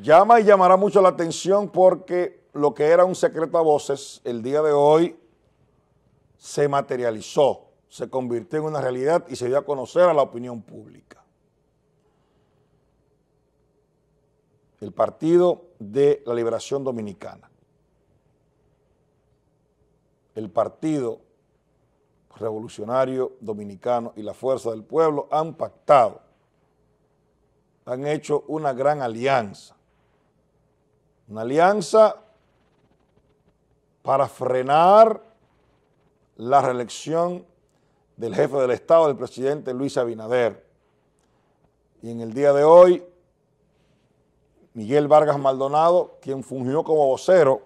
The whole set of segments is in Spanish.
Llama y llamará mucho la atención porque lo que era un secreto a voces, el día de hoy se materializó, se convirtió en una realidad y se dio a conocer a la opinión pública. El Partido de la Liberación Dominicana, el Partido Revolucionario Dominicano y la Fuerza del Pueblo han pactado, han hecho una gran alianza una alianza para frenar la reelección del jefe del Estado, del presidente Luis Abinader. Y en el día de hoy, Miguel Vargas Maldonado, quien fungió como vocero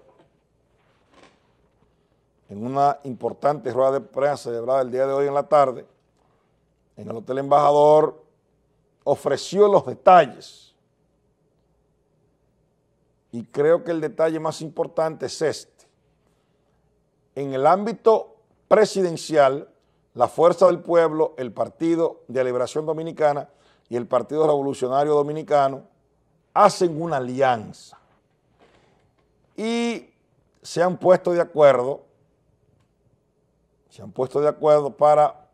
en una importante rueda de prensa celebrada el día de hoy en la tarde, en el Hotel Embajador, ofreció los detalles y creo que el detalle más importante es este. En el ámbito presidencial, la Fuerza del Pueblo, el Partido de Liberación Dominicana y el Partido Revolucionario Dominicano hacen una alianza y se han puesto de acuerdo, se han puesto de acuerdo para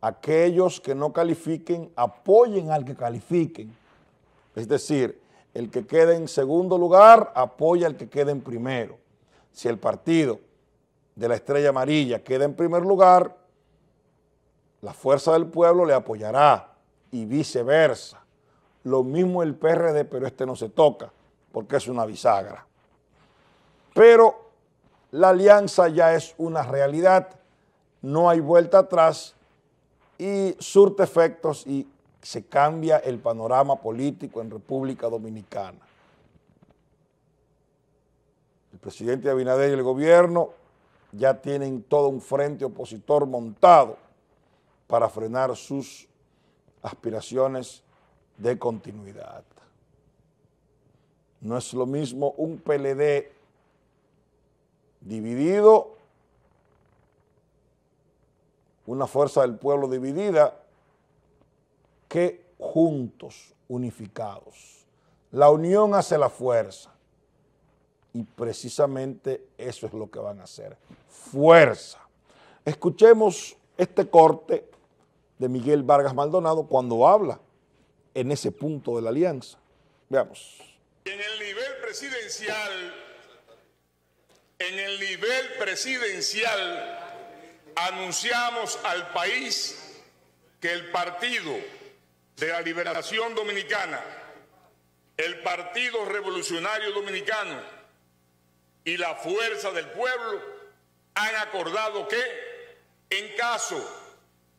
aquellos que no califiquen, apoyen al que califiquen. Es decir, el que quede en segundo lugar apoya al que quede en primero. Si el partido de la estrella amarilla queda en primer lugar, la fuerza del pueblo le apoyará y viceversa. Lo mismo el PRD, pero este no se toca porque es una bisagra. Pero la alianza ya es una realidad, no hay vuelta atrás y surte efectos y se cambia el panorama político en República Dominicana. El presidente Abinader y el gobierno ya tienen todo un frente opositor montado para frenar sus aspiraciones de continuidad. No es lo mismo un PLD dividido, una fuerza del pueblo dividida, que juntos, unificados. La unión hace la fuerza. Y precisamente eso es lo que van a hacer. Fuerza. Escuchemos este corte de Miguel Vargas Maldonado cuando habla en ese punto de la alianza. Veamos. En el nivel presidencial, en el nivel presidencial, anunciamos al país que el partido de la Liberación Dominicana, el Partido Revolucionario Dominicano y la Fuerza del Pueblo han acordado que, en caso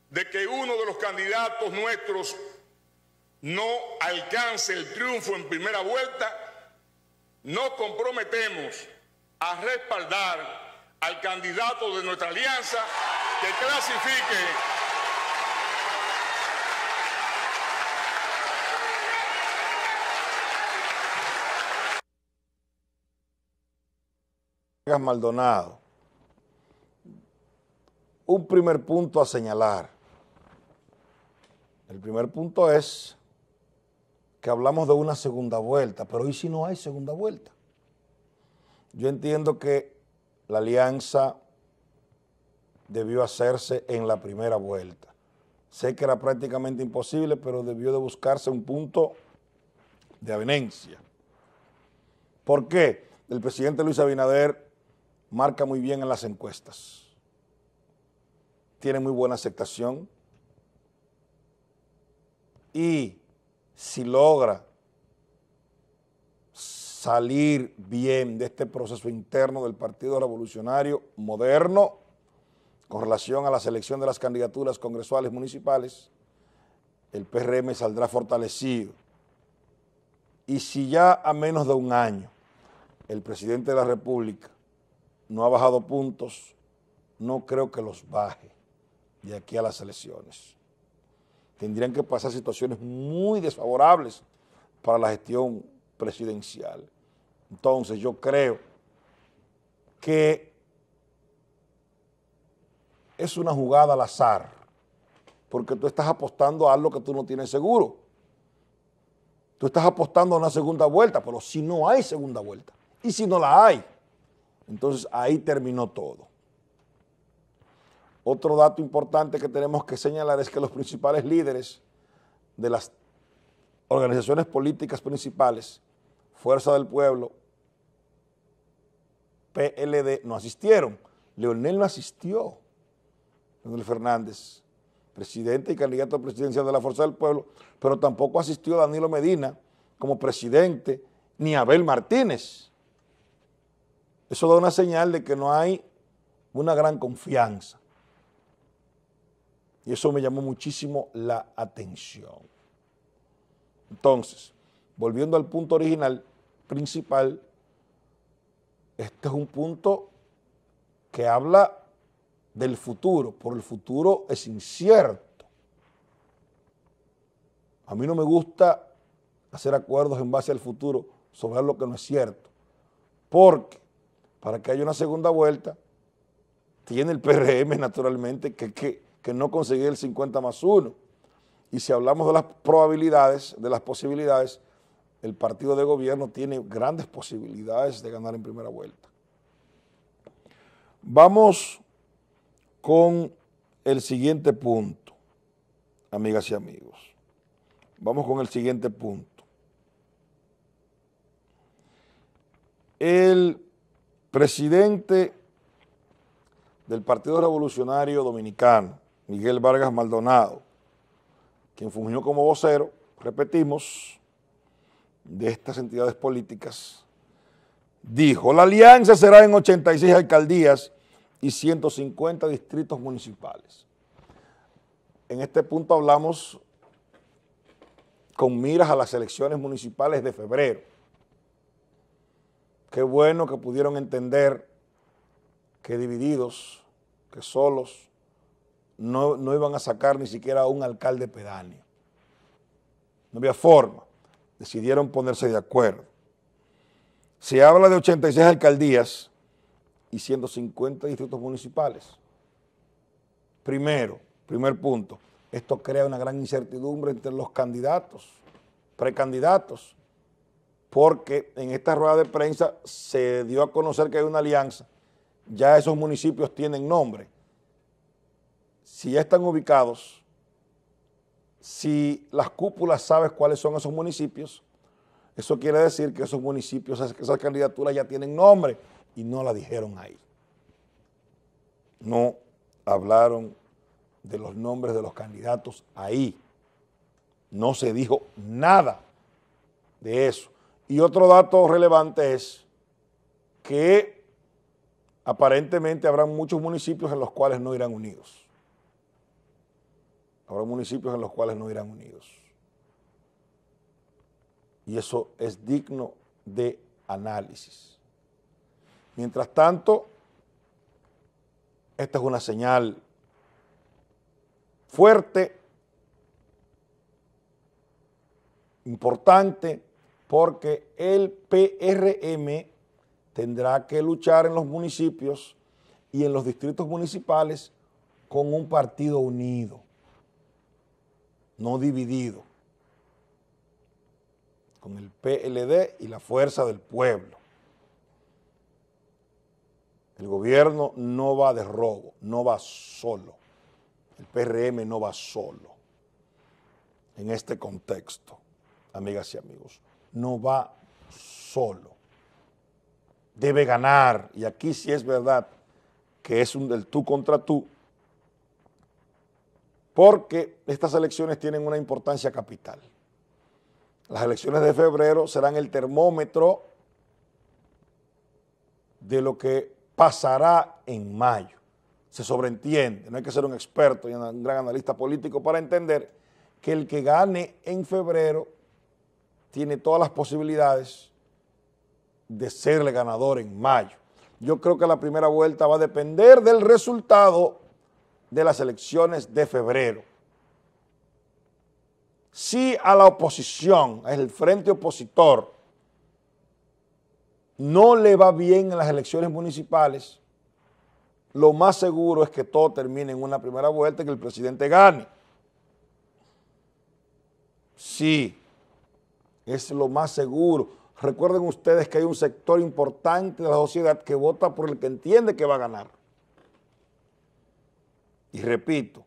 de que uno de los candidatos nuestros no alcance el triunfo en primera vuelta, nos comprometemos a respaldar al candidato de nuestra alianza que clasifique Maldonado, un primer punto a señalar. El primer punto es que hablamos de una segunda vuelta, pero ¿y si no hay segunda vuelta. Yo entiendo que la alianza debió hacerse en la primera vuelta. Sé que era prácticamente imposible, pero debió de buscarse un punto de avenencia. ¿Por qué? El presidente Luis Abinader marca muy bien en las encuestas. Tiene muy buena aceptación. Y si logra salir bien de este proceso interno del Partido Revolucionario Moderno con relación a la selección de las candidaturas congresuales municipales, el PRM saldrá fortalecido. Y si ya a menos de un año el presidente de la República no ha bajado puntos, no creo que los baje de aquí a las elecciones. Tendrían que pasar situaciones muy desfavorables para la gestión presidencial. Entonces yo creo que es una jugada al azar, porque tú estás apostando a algo que tú no tienes seguro. Tú estás apostando a una segunda vuelta, pero si no hay segunda vuelta, y si no la hay, entonces ahí terminó todo. Otro dato importante que tenemos que señalar es que los principales líderes de las organizaciones políticas principales, Fuerza del Pueblo, PLD, no asistieron. Leonel no asistió. Leonel Fernández, presidente y candidato a presidencia de la Fuerza del Pueblo, pero tampoco asistió Danilo Medina como presidente, ni Abel Martínez. Eso da una señal de que no hay una gran confianza. Y eso me llamó muchísimo la atención. Entonces, volviendo al punto original, principal, este es un punto que habla del futuro, por el futuro es incierto. A mí no me gusta hacer acuerdos en base al futuro sobre lo que no es cierto, porque para que haya una segunda vuelta, tiene el PRM naturalmente que, no conseguir el 50 más 1. Y si hablamos de las probabilidades, de las posibilidades, el partido de gobierno tiene grandes posibilidades de ganar en primera vuelta. Vamos con el siguiente punto, amigas y amigos. Vamos con el siguiente punto. El presidente del Partido Revolucionario Dominicano, Miguel Vargas Maldonado, quien fungió como vocero, repetimos, de estas entidades políticas, dijo, la alianza será en 86 alcaldías y 150 distritos municipales. En este punto hablamos con miras a las elecciones municipales de febrero. Qué bueno que pudieron entender que divididos, que solos, no, iban a sacar ni siquiera a un alcalde pedáneo. No había forma. Decidieron ponerse de acuerdo. Se habla de 86 alcaldías y 150 distritos municipales. Primero, primer punto, esto crea una gran incertidumbre entre los candidatos, precandidatos, porque en esta rueda de prensa se dio a conocer que hay una alianza, ya esos municipios tienen nombre. Si ya están ubicados, si las cúpulas sabes cuáles son esos municipios, eso quiere decir que esos municipios, esas candidaturas ya tienen nombre y no la dijeron ahí. No hablaron de los nombres de los candidatos ahí. No se dijo nada de eso. Y otro dato relevante es que aparentemente habrá muchos municipios en los cuales no irán unidos. Habrá municipios en los cuales no irán unidos. Y eso es digno de análisis. Mientras tanto, esta es una señal fuerte, importante, porque el PRM tendrá que luchar en los municipios y en los distritos municipales con un partido unido, no dividido, con el PLD y la fuerza del pueblo. El gobierno no va de robo, no va solo. El PRM no va solo en este contexto, amigas y amigos no va solo. Debe ganar. Y aquí sí es verdad que es un del tú contra tú, porque estas elecciones tienen una importancia capital. Las elecciones de febrero serán el termómetro de lo que pasará en mayo. Se sobreentiende, no hay que ser un experto y un gran analista político para entender que el que gane en febrero tiene todas las posibilidades de serle ganador en mayo. Yo creo que la primera vuelta va a depender del resultado de las elecciones de febrero. Si a la oposición, al frente opositor, no le va bien en las elecciones municipales, lo más seguro es que todo termine en una primera vuelta y que el presidente gane. Sí es lo más seguro. Recuerden ustedes que hay un sector importante de la sociedad que vota por el que entiende que va a ganar. Y repito,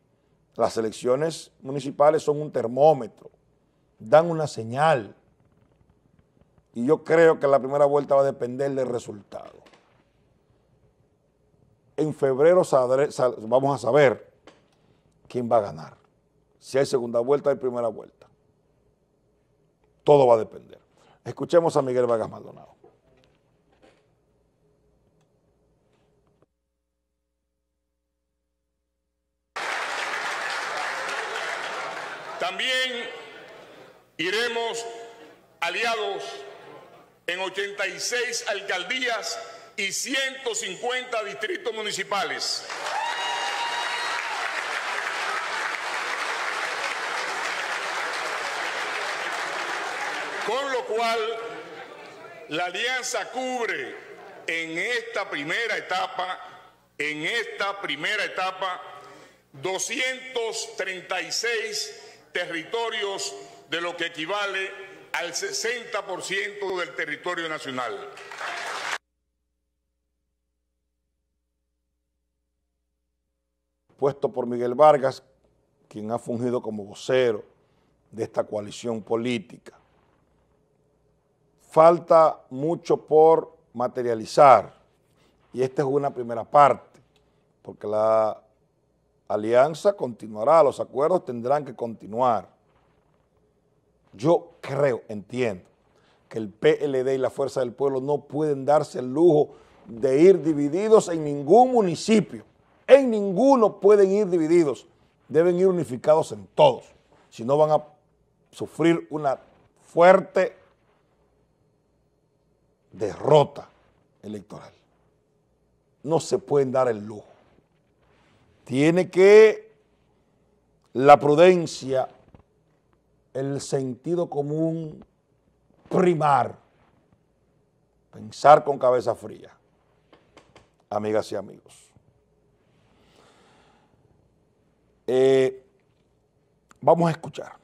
las elecciones municipales son un termómetro, dan una señal. Y yo creo que la primera vuelta va a depender del resultado. En febrero vamos a saber quién va a ganar. Si hay segunda vuelta, hay primera vuelta. Todo va a depender. Escuchemos a Miguel Vargas Maldonado. También iremos aliados en 86 alcaldías y 150 distritos municipales. Con lo cual, la alianza cubre en esta primera etapa, en esta primera etapa, 236 territorios de lo que equivale al 60% del territorio nacional. Puesto por Miguel Vargas, quien ha fungido como vocero de esta coalición política falta mucho por materializar. Y esta es una primera parte, porque la alianza continuará, los acuerdos tendrán que continuar. Yo creo, entiendo, que el PLD y la Fuerza del Pueblo no pueden darse el lujo de ir divididos en ningún municipio. En ninguno pueden ir divididos. Deben ir unificados en todos. Si no van a sufrir una fuerte derrota electoral. No se pueden dar el lujo. Tiene que la prudencia, el sentido común primar, pensar con cabeza fría, amigas y amigos. Eh, vamos a escuchar.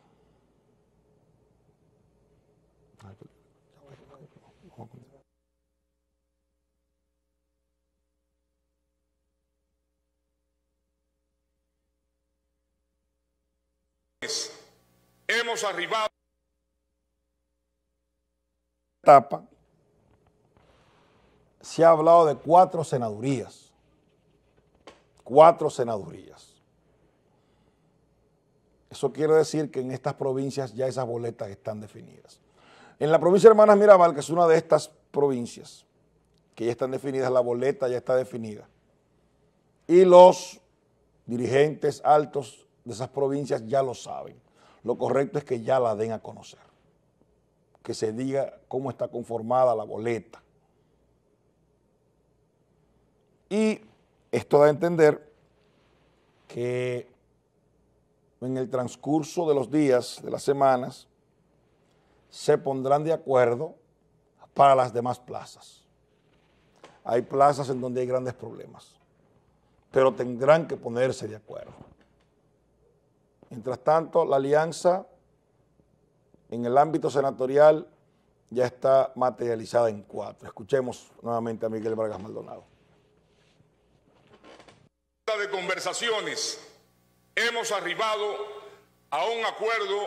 arribado. Etapa, se ha hablado de cuatro senadurías. Cuatro senadurías. Eso quiere decir que en estas provincias ya esas boletas están definidas. En la provincia de Hermanas Mirabal, que es una de estas provincias, que ya están definidas, la boleta ya está definida. Y los dirigentes altos de esas provincias ya lo saben lo correcto es que ya la den a conocer, que se diga cómo está conformada la boleta. Y esto da a entender que en el transcurso de los días, de las semanas, se pondrán de acuerdo para las demás plazas. Hay plazas en donde hay grandes problemas, pero tendrán que ponerse de acuerdo. Mientras tanto, la alianza en el ámbito senatorial ya está materializada en cuatro. Escuchemos nuevamente a Miguel Vargas Maldonado. De conversaciones hemos arribado a un acuerdo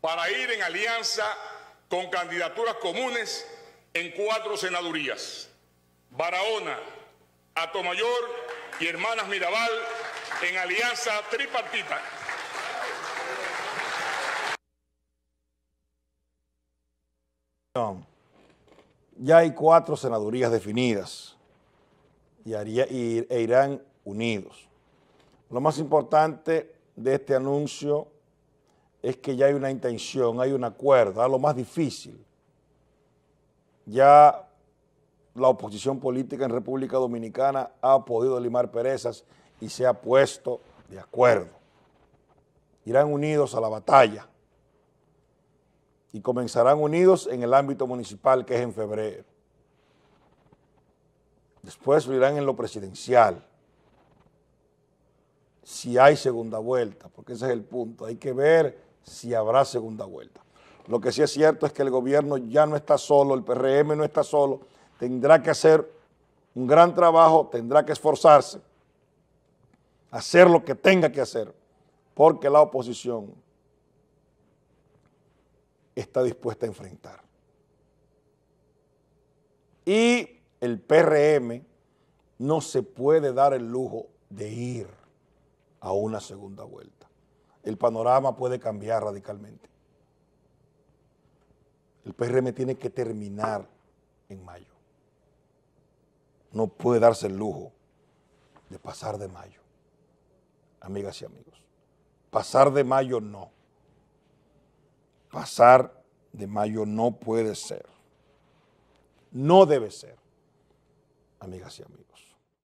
para ir en alianza con candidaturas comunes en cuatro senadurías, Barahona, Atomayor y Hermanas Mirabal, en alianza tripartita. ya hay cuatro senadurías definidas y, e irán unidos. Lo más importante de este anuncio es que ya hay una intención, hay un acuerdo, a ah, lo más difícil. Ya la oposición política en República Dominicana ha podido limar perezas y se ha puesto de acuerdo. Irán unidos a la batalla y comenzarán unidos en el ámbito municipal que es en febrero. Después lo irán en lo presidencial, si hay segunda vuelta, porque ese es el punto, hay que ver si habrá segunda vuelta. Lo que sí es cierto es que el gobierno ya no está solo, el PRM no está solo, tendrá que hacer un gran trabajo, tendrá que esforzarse, hacer lo que tenga que hacer, porque la oposición está dispuesta a enfrentar. Y el PRM no se puede dar el lujo de ir a una segunda vuelta. El panorama puede cambiar radicalmente. El PRM tiene que terminar en mayo. No puede darse el lujo de pasar de mayo, amigas y amigos. Pasar de mayo no pasar de mayo no puede ser. No debe ser, amigas y amigos.